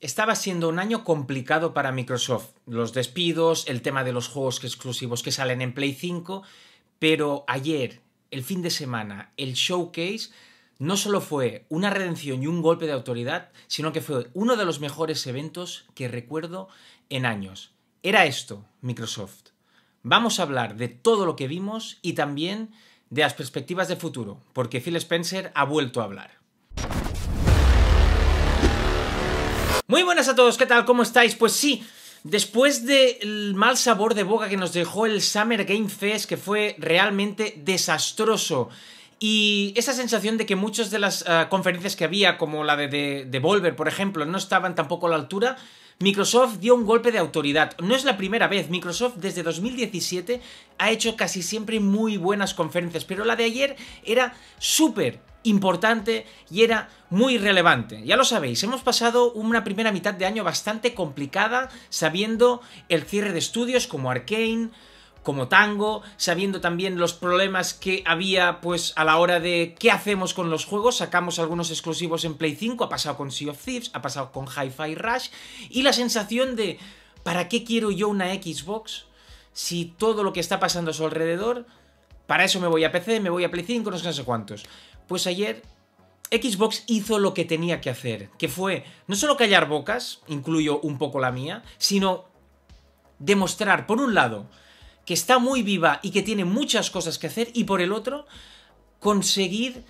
Estaba siendo un año complicado para Microsoft. Los despidos, el tema de los juegos exclusivos que salen en Play 5, pero ayer, el fin de semana, el showcase no solo fue una redención y un golpe de autoridad, sino que fue uno de los mejores eventos que recuerdo en años. Era esto, Microsoft. Vamos a hablar de todo lo que vimos y también de las perspectivas de futuro, porque Phil Spencer ha vuelto a hablar. Muy buenas a todos, ¿qué tal? ¿Cómo estáis? Pues sí, después del mal sabor de boca que nos dejó el Summer Game Fest, que fue realmente desastroso, y esa sensación de que muchas de las eh, conferencias que había, como la de Devolver, por ejemplo, no estaban tampoco a la altura, Microsoft dio un golpe de autoridad. No es la primera vez, Microsoft desde 2017 ha hecho casi siempre muy buenas conferencias, pero la de ayer era súper importante y era muy relevante. Ya lo sabéis, hemos pasado una primera mitad de año bastante complicada sabiendo el cierre de estudios como Arkane, como Tango, sabiendo también los problemas que había pues a la hora de qué hacemos con los juegos, sacamos algunos exclusivos en Play 5, ha pasado con Sea of Thieves, ha pasado con Hi-Fi Rush y la sensación de ¿para qué quiero yo una Xbox si todo lo que está pasando a su alrededor para eso me voy a PC, me voy a Play 5, no sé cuántos. Pues ayer Xbox hizo lo que tenía que hacer, que fue no solo callar bocas, incluyo un poco la mía, sino demostrar, por un lado, que está muy viva y que tiene muchas cosas que hacer, y por el otro, conseguir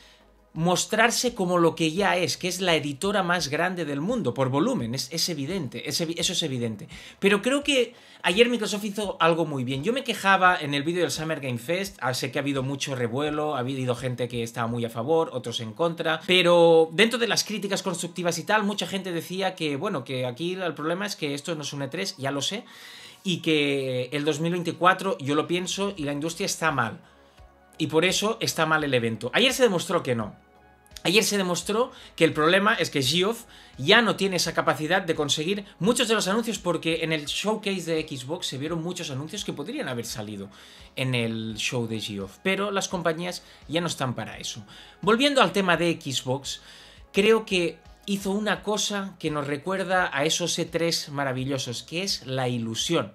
mostrarse como lo que ya es, que es la editora más grande del mundo, por volumen, es, evidente, eso es evidente. Pero creo que ayer Microsoft hizo algo muy bien. Yo me quejaba en el vídeo del Summer Game Fest, ah, sé que ha habido mucho revuelo, ha habido gente que estaba muy a favor, otros en contra, pero dentro de las críticas constructivas y tal, mucha gente decía que, bueno, que aquí el problema es que esto no es un E3, ya lo sé, y que el 2024 yo lo pienso y la industria está mal y por eso está mal el evento. Ayer se demostró que no. Ayer se demostró que el problema es que Geoff ya no tiene esa capacidad de conseguir muchos de los anuncios porque en el showcase de Xbox se vieron muchos anuncios que podrían haber salido en el show de Geoff, pero las compañías ya no están para eso. Volviendo al tema de Xbox, creo que hizo una cosa que nos recuerda a esos E3 maravillosos, que es la ilusión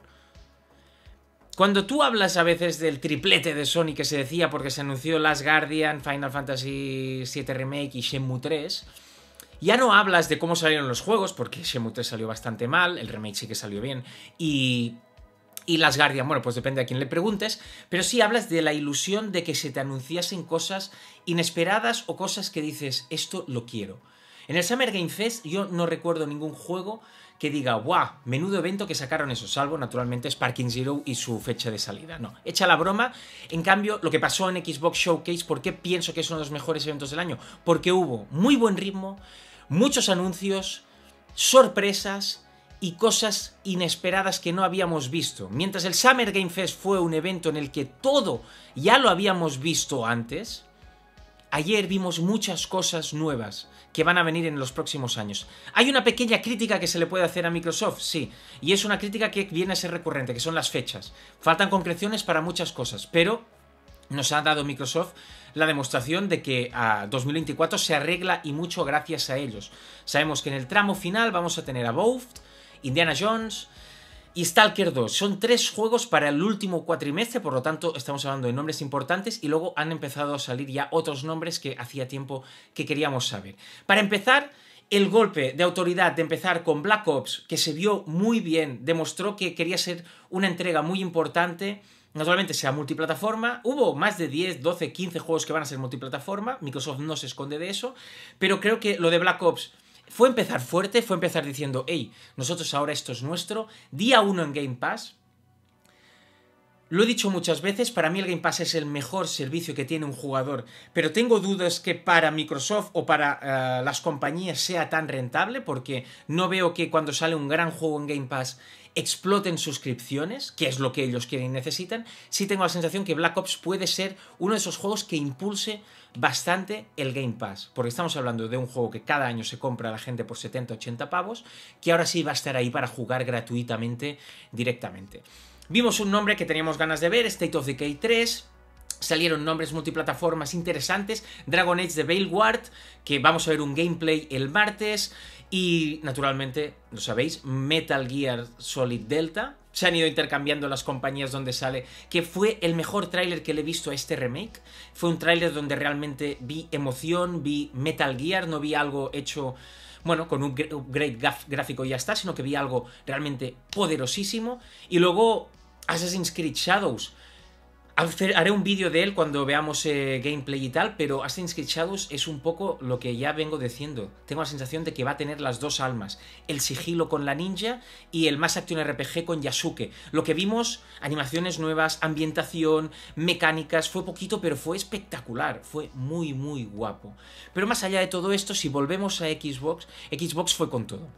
cuando tú hablas a veces del triplete de Sony que se decía porque se anunció las Guardian, Final Fantasy VII Remake y Shenmue 3, ya no hablas de cómo salieron los juegos, porque Shenmue 3 salió bastante mal, el remake sí que salió bien, y y las Guardian, bueno, pues depende a quién le preguntes, pero sí hablas de la ilusión de que se te anunciasen cosas inesperadas o cosas que dices, esto lo quiero. En el Summer Game Fest yo no recuerdo ningún juego que diga, ¡guau! Menudo evento que sacaron eso, salvo naturalmente Sparking Zero y su fecha de salida. No, echa la broma. En cambio, lo que pasó en Xbox Showcase, ¿por qué pienso que es uno de los mejores eventos del año? Porque hubo muy buen ritmo, muchos anuncios, sorpresas y cosas inesperadas que no habíamos visto. Mientras el Summer Game Fest fue un evento en el que todo ya lo habíamos visto antes, Ayer vimos muchas cosas nuevas que van a venir en los próximos años. Hay una pequeña crítica que se le puede hacer a Microsoft, sí, y es una crítica que viene a ser recurrente, que son las fechas. Faltan concreciones para muchas cosas, pero nos ha dado Microsoft la demostración de que a 2024 se arregla y mucho gracias a ellos. Sabemos que en el tramo final vamos a tener a Boft, Indiana Jones, y Stalker 2. Son tres juegos para el último cuatrimestre, por lo tanto estamos hablando de nombres importantes y luego han empezado a salir ya otros nombres que hacía tiempo que queríamos saber. Para empezar, el golpe de autoridad de empezar con Black Ops, que se vio muy bien, demostró que quería ser una entrega muy importante. Naturalmente sea multiplataforma. Hubo más de 10, 12, 15 juegos que van a ser multiplataforma. Microsoft no se esconde de eso. Pero creo que lo de Black Ops fue empezar fuerte, fue empezar diciendo, hey, nosotros ahora esto es nuestro, día 1 en Game Pass, lo he dicho muchas veces, para mí el Game Pass es el mejor servicio que tiene un jugador, pero tengo dudas que para Microsoft o para eh, las compañías sea tan rentable, porque no veo que cuando sale un gran juego en Game Pass exploten suscripciones, que es lo que ellos quieren y necesitan, sí tengo la sensación que Black Ops puede ser uno de esos juegos que impulse bastante el Game Pass, porque estamos hablando de un juego que cada año se compra a la gente por 70-80 pavos, que ahora sí va a estar ahí para jugar gratuitamente directamente. Vimos un nombre que teníamos ganas de ver, State of the Decay 3, salieron nombres multiplataformas interesantes, Dragon Age The Veilguard que vamos a ver un gameplay el martes, y naturalmente, lo sabéis, Metal Gear Solid Delta. Se han ido intercambiando las compañías donde sale, que fue el mejor tráiler que le he visto a este remake. Fue un tráiler donde realmente vi emoción, vi Metal Gear, no vi algo hecho bueno, con un upgrade gráfico y ya está, sino que vi algo realmente poderosísimo. Y luego Assassin's Creed Shadows, Haré un vídeo de él cuando veamos eh, gameplay y tal, pero Assassin's Creed Shadows es un poco lo que ya vengo diciendo. Tengo la sensación de que va a tener las dos almas, el sigilo con la ninja y el más action RPG con Yasuke. Lo que vimos, animaciones nuevas, ambientación, mecánicas, fue poquito pero fue espectacular, fue muy muy guapo. Pero más allá de todo esto, si volvemos a Xbox, Xbox fue con todo.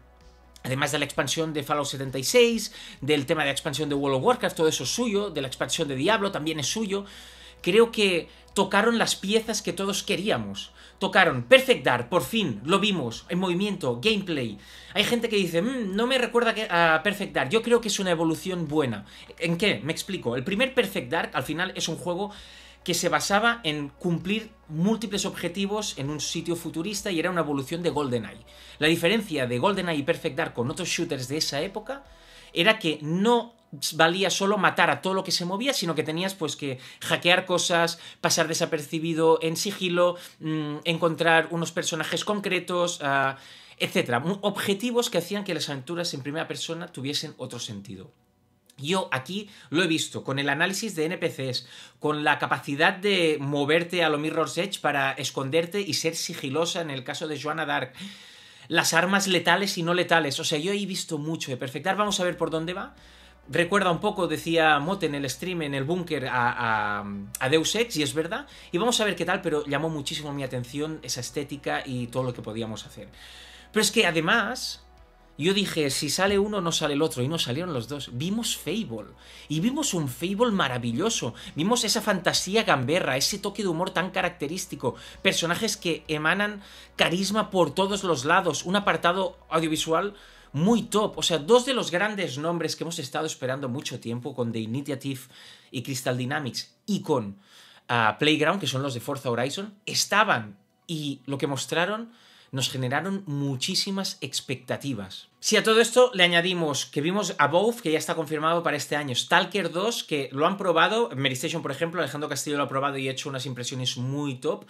Además de la expansión de Fallout 76, del tema de la expansión de World of Warcraft, todo eso es suyo, de la expansión de Diablo también es suyo. Creo que tocaron las piezas que todos queríamos. Tocaron Perfect Dark, por fin, lo vimos, en movimiento, gameplay. Hay gente que dice, mm, no me recuerda a Perfect Dark, yo creo que es una evolución buena. ¿En qué? Me explico. El primer Perfect Dark al final es un juego que se basaba en cumplir múltiples objetivos en un sitio futurista y era una evolución de GoldenEye. La diferencia de GoldenEye y Perfect Dark con otros shooters de esa época era que no valía solo matar a todo lo que se movía, sino que tenías pues que hackear cosas, pasar desapercibido en sigilo, mm, encontrar unos personajes concretos, ah, etc. Objetivos que hacían que las aventuras en primera persona tuviesen otro sentido. Yo aquí lo he visto con el análisis de NPCs, con la capacidad de moverte a lo Mirror's Edge para esconderte y ser sigilosa en el caso de Joanna Dark. Las armas letales y no letales. O sea, yo he visto mucho de perfectar. Vamos a ver por dónde va. Recuerda un poco, decía Mote en el stream, en el búnker, a, a, Deus Ex, y es verdad. Y vamos a ver qué tal, pero llamó muchísimo mi atención esa estética y todo lo que podíamos hacer. Pero es que además, yo dije, si sale uno, no sale el otro. Y no salieron los dos. Vimos Fable. Y vimos un Fable maravilloso. Vimos esa fantasía gamberra, ese toque de humor tan característico. Personajes que emanan carisma por todos los lados. Un apartado audiovisual muy top. O sea, dos de los grandes nombres que hemos estado esperando mucho tiempo con The Initiative y Crystal Dynamics y con ah, Playground, que son los de Forza Horizon, estaban. Y lo que mostraron nos generaron muchísimas expectativas. Si a todo esto le añadimos que vimos a Above, que ya está confirmado para este año, Stalker 2, que lo han probado, Mary Station, por ejemplo, Alejandro Castillo lo ha probado y ha hecho unas impresiones muy top,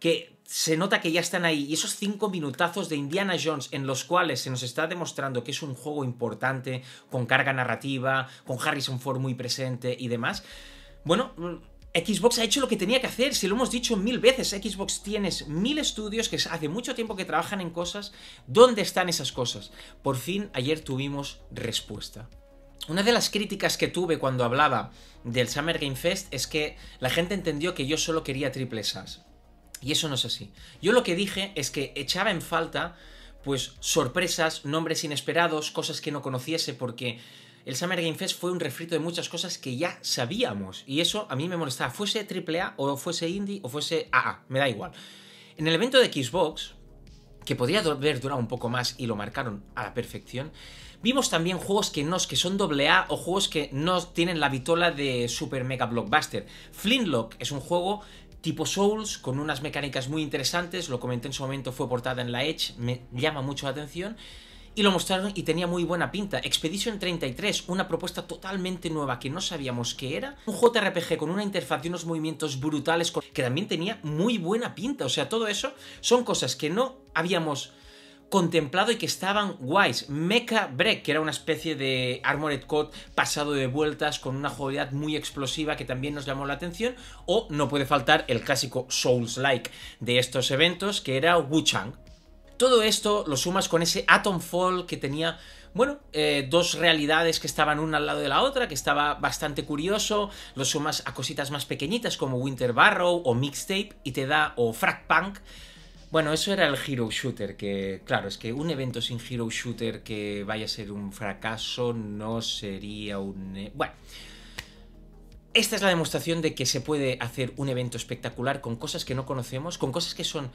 que se nota que ya están ahí. Y esos cinco minutazos de Indiana Jones, en los cuales se nos está demostrando que es un juego importante, con carga narrativa, con Harrison Ford muy presente y demás, bueno, Xbox ha hecho lo que tenía que hacer, si lo hemos dicho mil veces, Xbox tienes mil estudios que hace mucho tiempo que trabajan en cosas, ¿dónde están esas cosas? Por fin ayer tuvimos respuesta. Una de las críticas que tuve cuando hablaba del Summer Game Fest es que la gente entendió que yo solo quería triple SAS. Y eso no es así. Yo lo que dije es que echaba en falta pues sorpresas, nombres inesperados, cosas que no conociese porque el Summer Game Fest fue un refrito de muchas cosas que ya sabíamos y eso a mí me molestaba, fuese AAA o fuese indie o fuese AA, me da igual. En el evento de Xbox, que podría haber durado un poco más y lo marcaron a la perfección, vimos también juegos que no, que son AA o juegos que no tienen la vitola de super mega blockbuster. Flintlock es un juego tipo Souls, con unas mecánicas muy interesantes, lo comenté en su momento, fue portada en la Edge, me llama mucho la atención y lo mostraron y tenía muy buena pinta. Expedition 33, una propuesta totalmente nueva que no sabíamos qué era. Un JRPG con una interfaz y unos movimientos brutales que también tenía muy buena pinta. O sea, todo eso son cosas que no habíamos contemplado y que estaban guays. Mecha Break, que era una especie de Armored Code pasado de vueltas con una jugabilidad muy explosiva que también nos llamó la atención. O no puede faltar el clásico Souls-like de estos eventos, que era Wuchang. Todo esto lo sumas con ese Atom Fall que tenía bueno, eh, dos realidades que estaban una al lado de la otra, que estaba bastante curioso, lo sumas a cositas más pequeñitas como Winter Barrow o Mixtape y te da, o Frack Punk. Bueno, eso era el Hero Shooter, que claro, es que un evento sin Hero Shooter que vaya a ser un fracaso no sería un... Eh, bueno, esta es la demostración de que se puede hacer un evento espectacular con cosas que no conocemos, con cosas que son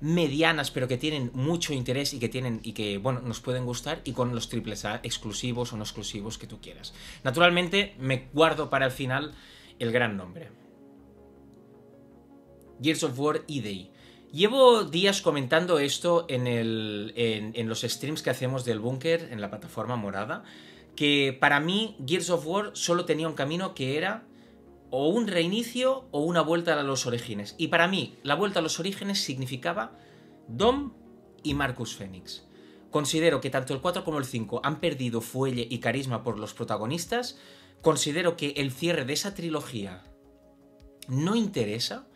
medianas pero que tienen mucho interés y que tienen y que bueno nos pueden gustar y con los triples A exclusivos o no exclusivos que tú quieras naturalmente me guardo para el final el gran nombre Gears of War e Llevo días comentando esto en, en los streams que hacemos del búnker en la plataforma morada, que para mí Gears of War solo tenía un camino que era o un reinicio o una vuelta a los orígenes. Y para mí, la vuelta a los orígenes significaba Dom y Marcus Fenix. Considero que tanto el 4 como el 5 han perdido fuelle y carisma por los protagonistas. Considero que el cierre de esa trilogía no interesa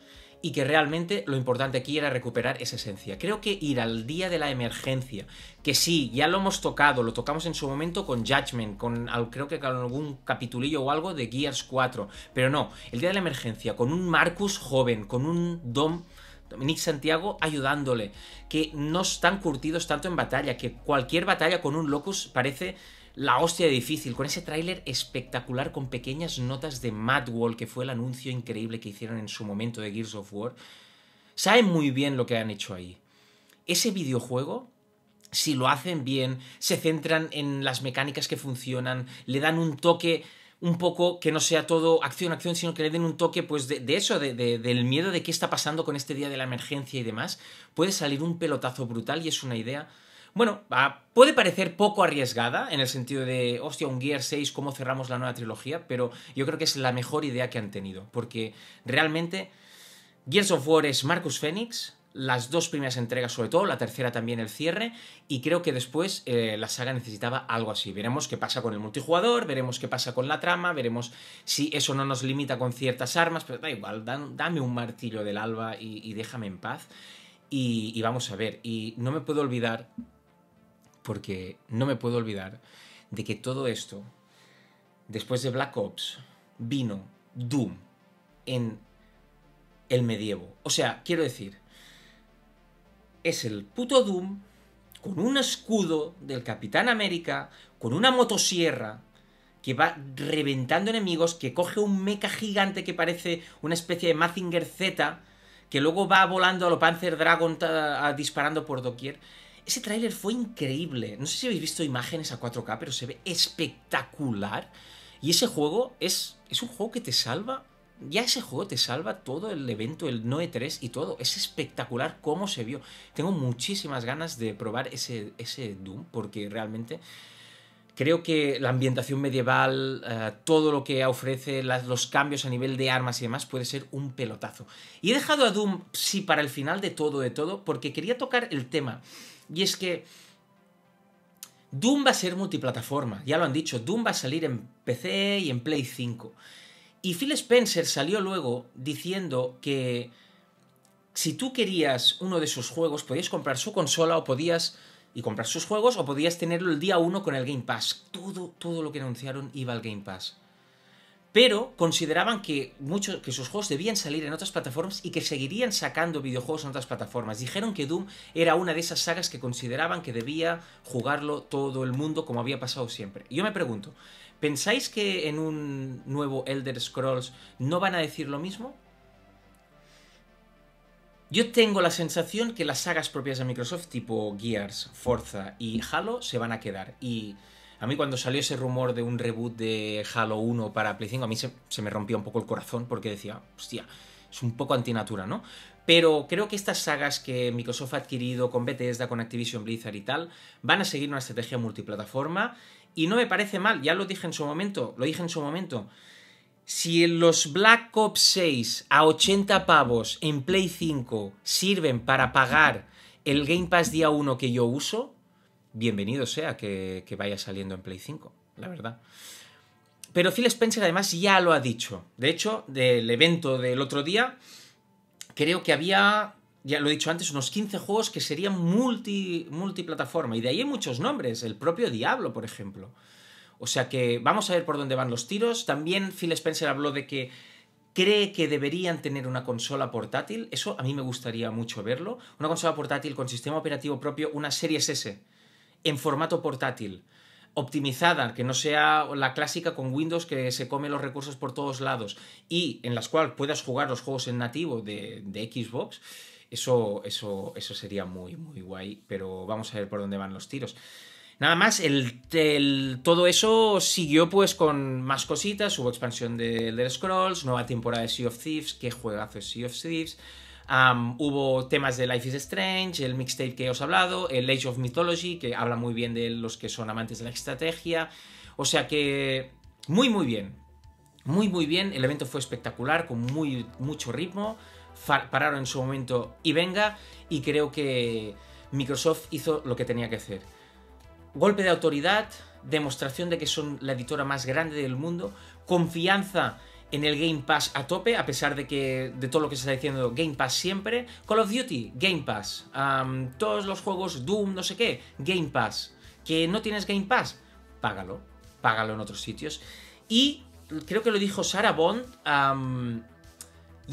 y que realmente lo importante aquí era recuperar esa esencia. Creo que ir al día de la emergencia, que sí, ya lo hemos tocado, lo tocamos en su momento con Judgment, con creo que con algún capitulillo o algo de Gears 4, pero no, el día de la emergencia, con un Marcus joven, con un Dom... Nick Santiago ayudándole, que no están curtidos tanto en batalla, que cualquier batalla con un locus parece la hostia difícil, con ese tráiler espectacular, con pequeñas notas de Madwall, que fue el anuncio increíble que hicieron en su momento de Gears of War. Saben muy bien lo que han hecho ahí. Ese videojuego, si lo hacen bien, se centran en las mecánicas que funcionan, le dan un toque un poco que no sea todo acción, acción, sino que le den un toque pues de, eso, del miedo de qué está pasando con este día de la emergencia y demás, puede salir un pelotazo brutal y es una idea bueno, puede parecer poco arriesgada en el sentido de, hostia, un Gear 6, cómo cerramos la nueva trilogía, pero yo creo que es la mejor idea que han tenido, porque realmente Gears of War es Marcus Fenix las dos primeras entregas sobre todo, la tercera también el cierre, y creo que después eh, la saga necesitaba algo así. Veremos qué pasa con el multijugador, veremos qué pasa con la trama, veremos si eso no nos limita con ciertas armas, pero da igual, dame un martillo del alba y, déjame en paz. y, vamos a ver, y no me puedo olvidar porque no me puedo olvidar de que todo esto, después de Black Ops, vino Doom en el medievo. O sea, quiero decir, es el puto Doom con un escudo del Capitán América, con una motosierra que va reventando enemigos, que coge un mecha gigante que parece una especie de Mazinger Z, que luego va volando a lo Panzer Dragon disparando por doquier. Ese tráiler fue increíble. No sé si habéis visto imágenes a 4K, pero se ve espectacular. Y ese juego es, es un juego que te salva. Ya ese juego te salva todo el evento, el Noe 3 y todo. Es espectacular cómo se vio. Tengo muchísimas ganas de probar ese, ese Doom, porque realmente creo que la ambientación medieval, eh, todo lo que ofrece, los cambios a nivel de armas y demás, puede ser un pelotazo. Y he dejado a Doom, sí, para el final de todo, de todo, porque quería tocar el tema y es que Doom va a ser multiplataforma, ya lo han dicho, Doom va a salir en PC y en Play 5. Y Phil Spencer salió luego diciendo que si tú querías uno de sus juegos, podías comprar su consola o podías y comprar sus juegos o podías tenerlo el día 1 con el Game Pass. Todo, todo lo que anunciaron iba al Game Pass pero consideraban que muchos que sus juegos debían salir en otras plataformas y que seguirían sacando videojuegos en otras plataformas. Dijeron que Doom era una de esas sagas que consideraban que debía jugarlo todo el mundo como había pasado siempre. Y yo me pregunto, ¿pensáis que en un nuevo Elder Scrolls no van a decir lo mismo? Yo tengo la sensación que las sagas propias de Microsoft tipo Gears, Forza y Halo se van a quedar y a mí cuando salió ese rumor de un reboot de Halo 1 para Play 5, a mí se, me rompió un poco el corazón porque decía, hostia, es un poco antinatura, ¿no? Pero creo que estas sagas que Microsoft ha adquirido con Bethesda, con Activision Blizzard y tal, van a seguir una estrategia multiplataforma y no me parece mal, ya lo dije en su momento, lo dije en su momento. Si los Black Ops 6 a 80 pavos en Play 5 sirven para pagar el Game Pass día 1 que yo uso, bienvenido sea que, vaya saliendo en Play 5, la verdad. Pero Phil Spencer además ya lo ha dicho. De hecho, del evento del otro día, creo que había, ya lo he dicho antes, unos 15 juegos que serían multi, multiplataforma. Y de ahí hay muchos nombres. El propio Diablo, por ejemplo. O sea que vamos a ver por dónde van los tiros. También Phil Spencer habló de que cree que deberían tener una consola portátil. Eso a mí me gustaría mucho verlo. Una consola portátil con sistema operativo propio, una serie S en formato portátil, optimizada, que no sea la clásica con Windows que se come los recursos por todos lados y en las cuales puedas jugar los juegos en nativo de, Xbox, eso, eso, eso sería muy, muy guay, pero vamos a ver por dónde van los tiros. Nada más, el, todo eso siguió pues con más cositas, hubo expansión de The Scrolls, nueva temporada de Sea of Thieves, qué juegazo es Sea of Thieves, hubo temas de Life is Strange, el mixtape que os he hablado, el Age of Mythology, que habla muy bien de los que son amantes de la estrategia. O sea que muy, muy bien. Muy, muy bien. El evento fue espectacular, con muy, mucho ritmo. Pararon en su momento y venga. Y creo que Microsoft hizo lo que tenía que hacer. Golpe de autoridad, demostración de que son la editora más grande del mundo, confianza en el Game Pass a tope, a pesar de que de todo lo que se está diciendo Game Pass siempre. Call of Duty, Game Pass. todos los juegos, Doom, no sé qué, Game Pass. ¿Que no tienes Game Pass? Págalo, págalo en otros sitios. Y creo que lo dijo Sarah Bond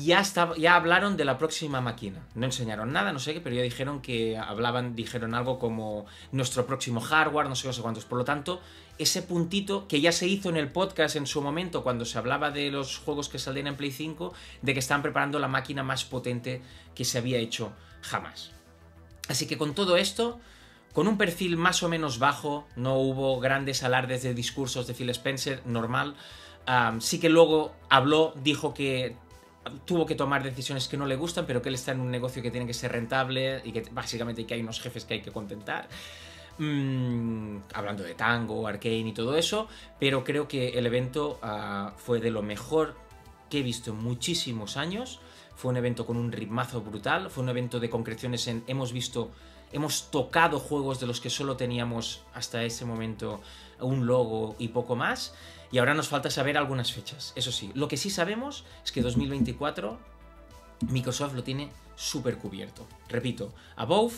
ya, estaba, ya hablaron de la próxima máquina. No enseñaron nada, no sé qué, pero ya dijeron que hablaban, dijeron algo como nuestro próximo hardware, no sé, sé cuántos. Por lo tanto, ese puntito que ya se hizo en el podcast en su momento, cuando se hablaba de los juegos que saldrían en Play 5, de que están preparando la máquina más potente que se había hecho jamás. Así que con todo esto, con un perfil más o menos bajo, no hubo grandes alardes de discursos de Phil Spencer, normal. sí que luego habló, dijo que tuvo que tomar decisiones que no le gustan, pero que él está en un negocio que tiene que ser rentable y que básicamente que hay unos jefes que hay que contentar. Mm, hablando de tango, arcane y todo eso, pero creo que el evento ah, fue de lo mejor que he visto en muchísimos años. Fue un evento con un ritmazo brutal, fue un evento de concreciones en hemos visto, hemos tocado juegos de los que solo teníamos hasta ese momento un logo y poco más. Y ahora nos falta saber algunas fechas. Eso sí, lo que sí sabemos es que 2024 Microsoft lo tiene súper cubierto. Repito, Above,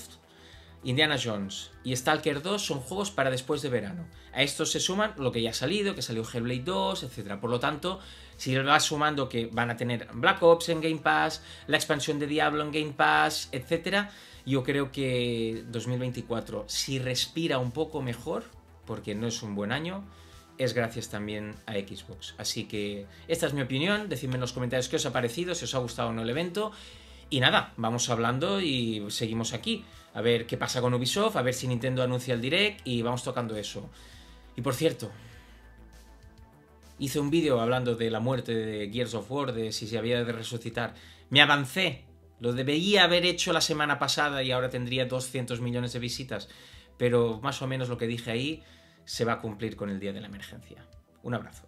Indiana Jones y Stalker 2 son juegos para después de verano. A estos se suman lo que ya ha salido, que salió Hellblade 2, etc. Por lo tanto, si vas sumando que van a tener Black Ops en Game Pass, la expansión de Diablo en Game Pass, etc., yo creo que 2024, si respira un poco mejor, porque no es un buen año, es gracias también a Xbox. Así que esta es mi opinión, decidme en los comentarios qué os ha parecido, si os ha gustado o no el evento. Y nada, vamos hablando y seguimos aquí. A ver qué pasa con Ubisoft, a ver si Nintendo anuncia el direct y vamos tocando eso. Y por cierto, hice un vídeo hablando de la muerte de Gears of War, de si se había de resucitar. Me avancé, lo debería haber hecho la semana pasada y ahora tendría 200 millones de visitas. Pero más o menos lo que dije ahí se va a cumplir con el día de la emergencia. Un abrazo.